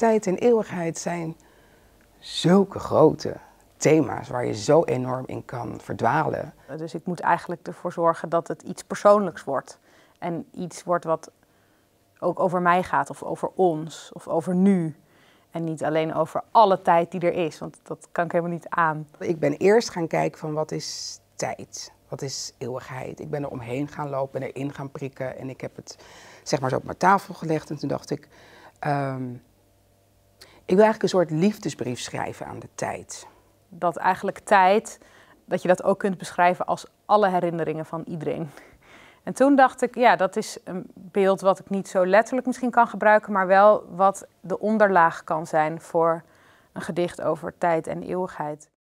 tijd en eeuwigheid zijn zulke grote thema's waar je zo enorm in kan verdwalen. Dus ik moet eigenlijk ervoor zorgen dat het iets persoonlijks wordt. En iets wordt wat ook over mij gaat, of over ons, of over nu. En niet alleen over alle tijd die er is, want dat kan ik helemaal niet aan. Ik ben eerst gaan kijken van wat is tijd, wat is eeuwigheid. Ik ben er omheen gaan lopen en erin gaan prikken. En ik heb het zeg maar zo op mijn tafel gelegd. En toen dacht ik, ehm, ik wil eigenlijk een soort liefdesbrief schrijven aan de tijd. Dat eigenlijk tijd, dat je dat ook kunt beschrijven als alle herinneringen van iedereen. En toen dacht ik, ja, dat is een beeld wat ik niet zo letterlijk misschien kan gebruiken, maar wel wat de onderlaag kan zijn voor een gedicht over tijd en eeuwigheid.